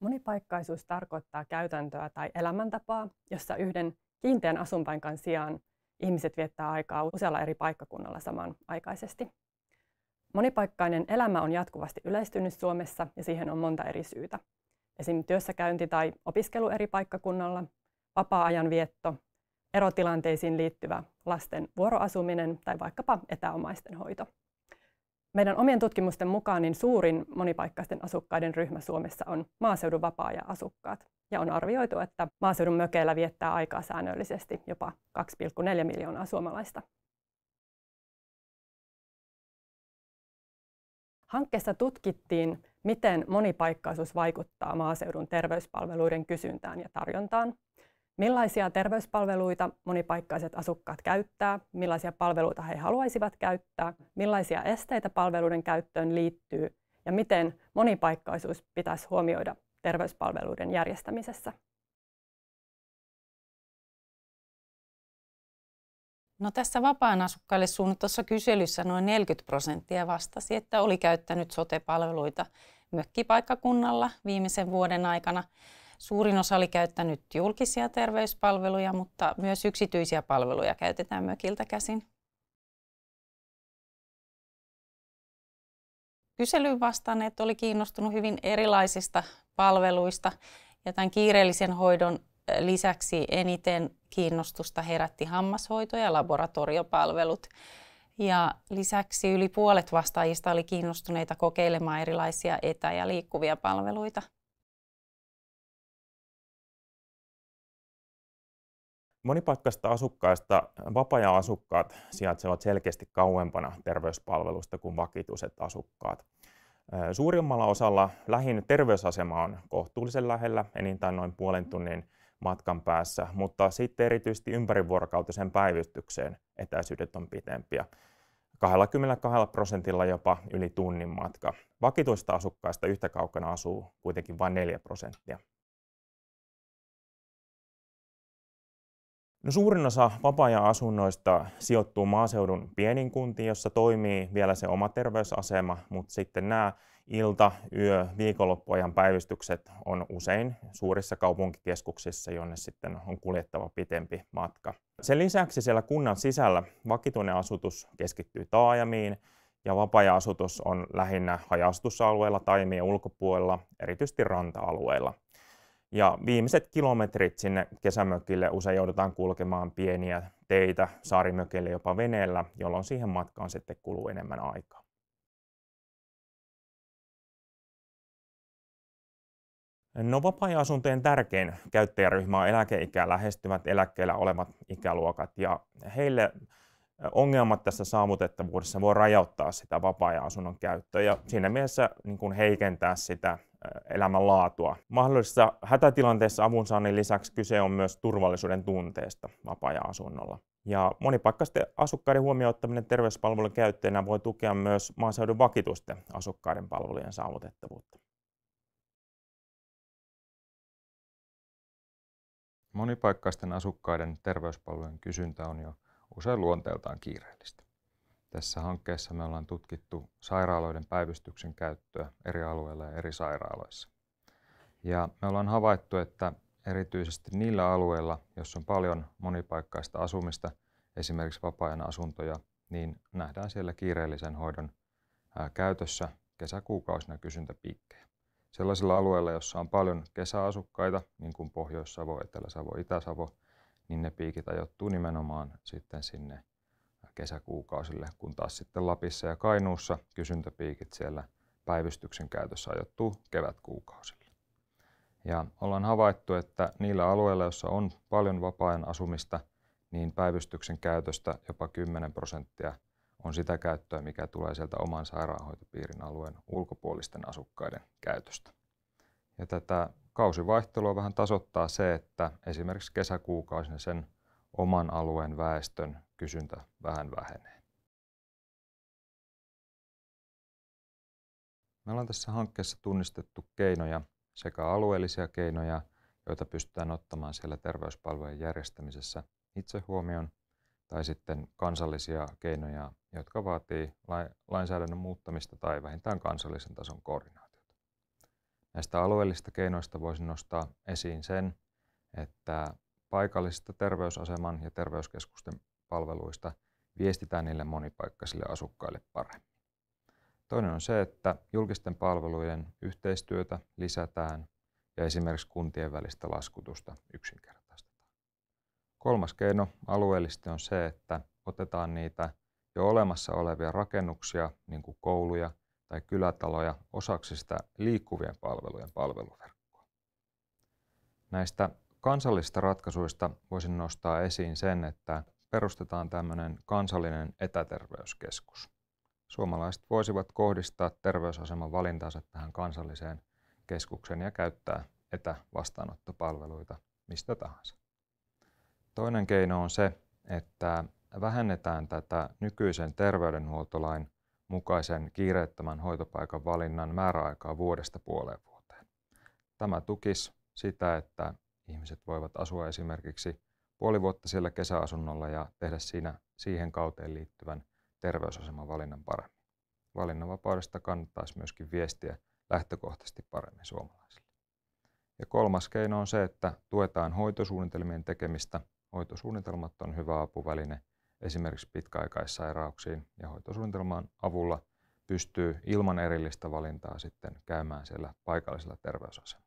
Monipaikkaisuus tarkoittaa käytäntöä tai elämäntapaa, jossa yhden kiinteän asunpaikan sijaan ihmiset viettää aikaa usealla eri paikkakunnalla samanaikaisesti. Monipaikkainen elämä on jatkuvasti yleistynyt Suomessa ja siihen on monta eri syytä. Esim. työssäkäynti tai opiskelu eri paikkakunnalla, vapaa-ajan vietto, erotilanteisiin liittyvä lasten vuoroasuminen tai vaikkapa etäomaisten hoito. Meidän omien tutkimusten mukaan niin suurin monipaikkaisten asukkaiden ryhmä Suomessa on maaseudun vapaa asukkaat. Ja on arvioitu, että maaseudun mökeillä viettää aikaa säännöllisesti jopa 2,4 miljoonaa suomalaista. Hankkeessa tutkittiin, miten monipaikkaisuus vaikuttaa maaseudun terveyspalveluiden kysyntään ja tarjontaan millaisia terveyspalveluita monipaikkaiset asukkaat käyttää, millaisia palveluita he haluaisivat käyttää, millaisia esteitä palveluiden käyttöön liittyy ja miten monipaikkaisuus pitäisi huomioida terveyspalveluiden järjestämisessä. No tässä vapaan asukkaille suunnatussa kyselyssä noin 40 prosenttia vastasi, että oli käyttänyt sote-palveluita mökkipaikkakunnalla viimeisen vuoden aikana. Suurin osa oli käyttänyt julkisia terveyspalveluja, mutta myös yksityisiä palveluja käytetään mökiltä käsin. Kyselyyn vastanneet oli kiinnostunut hyvin erilaisista palveluista ja tämän kiireellisen hoidon eh, lisäksi eniten kiinnostusta herätti hammashoito ja laboratoriopalvelut. Ja lisäksi yli puolet vastaajista oli kiinnostuneita kokeilemaan erilaisia etä- ja liikkuvia palveluita. Monipaikkaista asukkaista vapaa-asukkaat sijaitsevat selkeästi kauempana terveyspalveluista kuin vakituiset asukkaat. Suurimmalla osalla lähin terveysasema on kohtuullisen lähellä, enintään noin puolen tunnin matkan päässä, mutta sitten erityisesti ympärivuorokautiseen päivystykseen etäisyydet on pitempiä. 22 prosentilla jopa yli tunnin matka. Vakituista asukkaista yhtä kaukana asuu kuitenkin vain 4 prosenttia. No suurin osa vapaa asunnoista sijoittuu maaseudun pieniin kuntiin, jossa toimii vielä se oma terveysasema, mutta sitten nämä ilta-, yö-, viikonloppuajan päivystykset on usein suurissa kaupunkikeskuksissa, jonne sitten on kuljettava pitempi matka. Sen lisäksi siellä kunnan sisällä vakituinen asutus keskittyy taajamiin ja vapaa asutus on lähinnä hajastusalueella, tai taajamien ulkopuolella, erityisesti ranta-alueilla. Ja viimeiset kilometrit sinne kesämökille usein joudutaan kulkemaan pieniä teitä saarimökille jopa veneellä, jolloin siihen matkaan sitten kuluu enemmän aikaa. No vapaa-asuntojen tärkein käyttäjäryhmä on eläkeikää lähestyvät eläkkeellä olevat ikäluokat ja heille ongelmat tässä saavutettavuudessa voi rajoittaa sitä vapaa-ajan käyttöä ja siinä mielessä niin kuin heikentää sitä elämänlaatua. mahdollisessa hätätilanteessa avunsaannin lisäksi kyse on myös turvallisuuden tunteesta vapaa-ajan asunnolla. Ja monipaikkaisten asukkaiden huomioittaminen ottaminen terveyspalvelun käyttäjänä voi tukea myös maaseudun vakitusten asukkaiden palvelujen saavutettavuutta. Monipaikkaisten asukkaiden terveyspalvelujen kysyntä on jo usein luonteeltaan kiireellistä. Tässä hankkeessa me ollaan tutkittu sairaaloiden päivystyksen käyttöä eri alueilla ja eri sairaaloissa. Ja me ollaan havaittu, että erityisesti niillä alueilla, joissa on paljon monipaikkaista asumista, esimerkiksi vapaa-ajan asuntoja, niin nähdään siellä kiireellisen hoidon käytössä kesäkuukausina kysyntäpiikkejä. Sellaisilla alueilla, jossa on paljon kesäasukkaita, niin kuin Pohjois-Savo, Etelä-Savo, Itä-Savo, niin ne piikit ajoittuu nimenomaan sitten sinne kesäkuukausille, kun taas sitten Lapissa ja Kainuussa kysyntäpiikit siellä päivystyksen käytössä ajoittuu kevätkuukausille. Ja ollaan havaittu, että niillä alueilla, joissa on paljon vapaa-ajan asumista, niin päivystyksen käytöstä jopa 10 prosenttia on sitä käyttöä, mikä tulee sieltä oman sairaanhoitopiirin alueen ulkopuolisten asukkaiden käytöstä. Ja tätä kausivaihtelua vähän tasoittaa se, että esimerkiksi kesäkuukausina sen oman alueen väestön kysyntä vähän vähenee. Me ollaan tässä hankkeessa tunnistettu keinoja, sekä alueellisia keinoja, joita pystytään ottamaan siellä terveyspalvelujen järjestämisessä itse huomioon, tai sitten kansallisia keinoja, jotka vaatii lainsäädännön muuttamista tai vähintään kansallisen tason koordinaatiota. Näistä alueellisista keinoista voisin nostaa esiin sen, että paikallisista terveysaseman ja terveyskeskusten palveluista viestitään niille monipaikkaisille asukkaille paremmin. Toinen on se, että julkisten palvelujen yhteistyötä lisätään ja esimerkiksi kuntien välistä laskutusta yksinkertaistetaan. Kolmas keino alueellisesti on se, että otetaan niitä jo olemassa olevia rakennuksia, niin kuin kouluja – tai kylätaloja osaksi sitä liikkuvien palvelujen palveluverkkoa. Näistä kansallisista ratkaisuista voisin nostaa esiin sen, että perustetaan tämmöinen kansallinen etäterveyskeskus. Suomalaiset voisivat kohdistaa terveysaseman valintansa tähän kansalliseen keskukseen ja käyttää etävastaanottopalveluita mistä tahansa. Toinen keino on se, että vähennetään tätä nykyisen terveydenhuoltolain mukaisen kiireettömän hoitopaikan valinnan määräaikaa vuodesta puoleen vuoteen. Tämä tukisi sitä, että ihmiset voivat asua esimerkiksi puoli vuotta siellä kesäasunnolla ja tehdä siinä siihen kauteen liittyvän terveysaseman valinnan paremmin. Valinnanvapaudesta kannattaisi myöskin viestiä lähtökohtaisesti paremmin suomalaisille. Ja kolmas keino on se, että tuetaan hoitosuunnitelmien tekemistä. Hoitosuunnitelmat on hyvä apuväline – esimerkiksi pitkäaikaissairauksiin ja hoitosuunnitelman avulla pystyy ilman erillistä valintaa sitten käymään siellä paikallisella terveysasemalla.